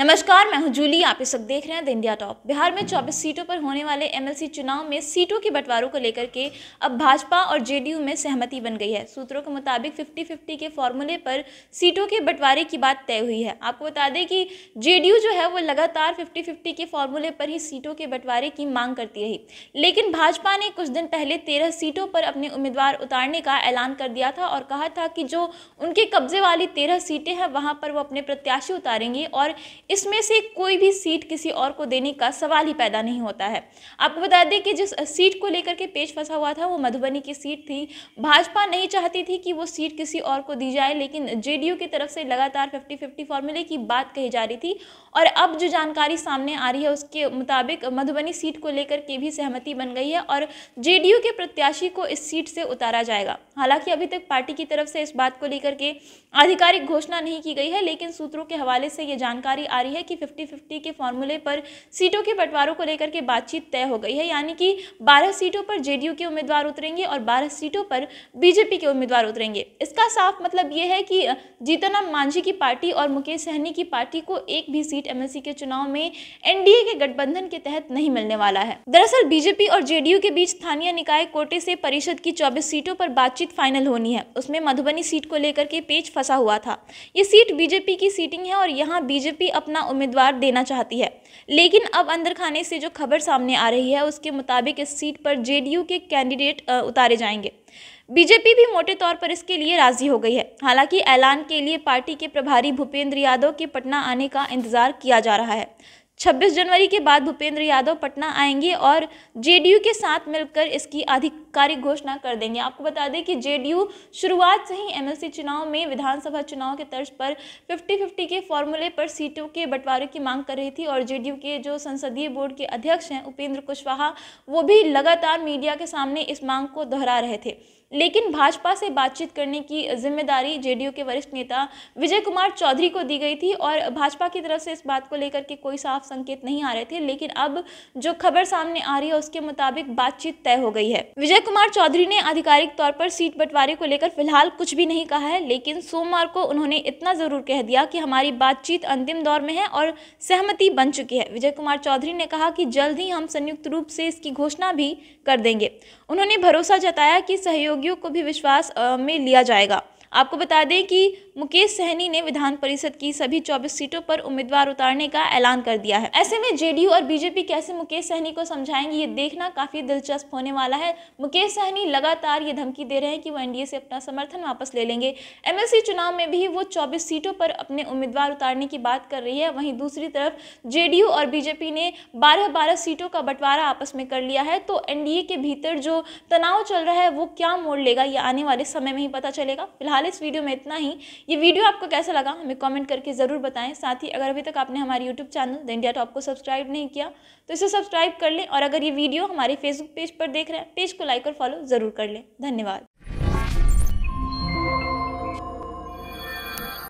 नमस्कार मैं हूं जूली आप इस वक्त देख रहे हैं द इंडिया टॉप बिहार में 24 सीटों पर होने वाले एमएलसी चुनाव में सीटों के बंटवारों को लेकर के अब भाजपा और जेडीयू में सहमति बन गई है सूत्रों के मुताबिक 50-50 के फॉर्मूले पर सीटों के बंटवारे की बात तय हुई है आपको बता दें कि जेडीयू जो है वो लगातार फिफ्टी फिफ्टी के फॉर्मूले पर ही सीटों के बंटवारे की मांग करती रही लेकिन भाजपा ने कुछ दिन पहले तेरह सीटों पर अपने उम्मीदवार उतारने का ऐलान कर दिया था और कहा था कि जो उनके कब्जे वाली तेरह सीटें हैं वहाँ पर वो अपने प्रत्याशी उतारेंगे और इसमें से कोई भी सीट किसी और को देने का सवाल ही पैदा नहीं होता है आपको बता दें कि जिस सीट को लेकर के पेच फंसा हुआ था वो मधुबनी की सीट थी भाजपा नहीं चाहती थी कि वो सीट किसी और को दी जाए लेकिन जेडीयू की तरफ से लगातार फिफ्टी फिफ्टी फॉर्मूले की बात कही जा रही थी और अब जो जानकारी सामने आ रही है उसके मुताबिक मधुबनी सीट को लेकर के भी सहमति बन गई है और जेडीयू के प्रत्याशी को इस सीट से उतारा जाएगा हालांकि अभी तक पार्टी की तरफ से इस बात को लेकर के आधिकारिक घोषणा नहीं की गई है लेकिन सूत्रों के हवाले से ये जानकारी आ रही है कि फिफ्टी फिफ्टी के फॉर्मूले पर सीटों के बंटवारों को लेकर के बातचीत तय हो गई है यानी कि बारह सीटों पर जेडीयू के उम्मीदवार उतरेंगे और बारह सीटों पर बीजेपी के उम्मीदवार उतरेंगे इसका साफ मतलब ये है कि जीतनराम मांझी की पार्टी और मुकेश सहनी की पार्टी को एक भी सीट एम के चुनाव में एनडीए के गठबंधन के तहत नहीं मिलने वाला है दरअसल बीजेपी और जेडीयू के बीच स्थानीय निकाय कोटे से परिषद की चौबीस सीटों पर बातचीत फाइनल होनी है उसमें मधुबनी सीट को लेकर के पेच फंसा हुआ था ये सीट बीजेपी की सीटिंग है और यहाँ बीजेपी अपने अपना उम्मीदवार देना चाहती है लेकिन अब अंदर खाने से जो खबर सामने आ रही है उसके मुताबिक इस सीट पर जेडीयू के कैंडिडेट उतारे जाएंगे बीजेपी भी मोटे तौर पर इसके लिए राजी हो गई है हालांकि ऐलान के लिए पार्टी के प्रभारी भूपेंद्र यादव के पटना आने का इंतजार किया जा रहा है 26 जनवरी के बाद भूपेंद्र यादव पटना आएंगे और जेडीयू के साथ मिलकर इसकी आधिकारिक घोषणा कर देंगे आपको बता दें कि जेडीयू शुरुआत से ही एमएलसी चुनाव में विधानसभा चुनाव के तर्ज पर 50-50 के फॉर्मूले पर सीटों के बंटवारे की मांग कर रही थी और जेडीयू के जो संसदीय बोर्ड के अध्यक्ष हैं उपेंद्र कुशवाहा वो भी लगातार मीडिया के सामने इस मांग को दोहरा रहे थे लेकिन भाजपा से बातचीत करने की जिम्मेदारी जेडीयू के वरिष्ठ नेता विजय कुमार चौधरी को दी गई थी और भाजपा की तरफ से इस बात को लेकर के कोई साफ संकेत नहीं आ रहे थे लेकिन अब जो खबर सामने आ रही है उसके मुताबिक बातचीत तय हो गई है विजय कुमार चौधरी ने आधिकारिक तौर पर सीट बंटवारे को लेकर फिलहाल कुछ भी नहीं कहा है लेकिन सोमवार को उन्होंने इतना ज़रूर कह दिया कि हमारी बातचीत अंतिम दौर में है और सहमति बन चुकी है विजय कुमार चौधरी ने कहा कि जल्द ही हम संयुक्त रूप से इसकी घोषणा भी कर देंगे उन्होंने भरोसा जताया कि सहयोगियों को भी विश्वास में लिया जाएगा आपको बता दें कि मुकेश सहनी ने विधान परिषद की सभी 24 सीटों पर उम्मीदवार उतारने का ऐलान कर दिया है ऐसे में जेडीयू और बीजेपी कैसे मुकेश सहनी को समझाएंगे ये देखना काफी दिलचस्प होने वाला है मुकेश सहनी लगातार ये धमकी दे रहे हैं कि वो एनडीए से अपना समर्थन वापस ले लेंगे एमएलसी चुनाव में भी वो चौबीस सीटों पर अपने उम्मीदवार उतारने की बात कर रही है वहीं दूसरी तरफ जेडीयू और बीजेपी ने बारह बारह सीटों का बंटवारा आपस में कर लिया है तो एनडीए के भीतर जो तनाव चल रहा है वो क्या मोड़ लेगा ये आने वाले समय में ही पता चलेगा फिलहाल इस वीडियो में इतना ही ये वीडियो आपको कैसा लगा हमें कमेंट करके ज़रूर बताएं साथ ही अगर अभी तक आपने हमारे YouTube channel the India top को सब्सक्राइब नहीं किया तो इसे सब्सक्राइब कर लें और अगर ये वीडियो हमारे फेसबुक पेज पर देख रहे हैं पेज को लाइक और फॉलो ज़रूर कर लें धन्यवाद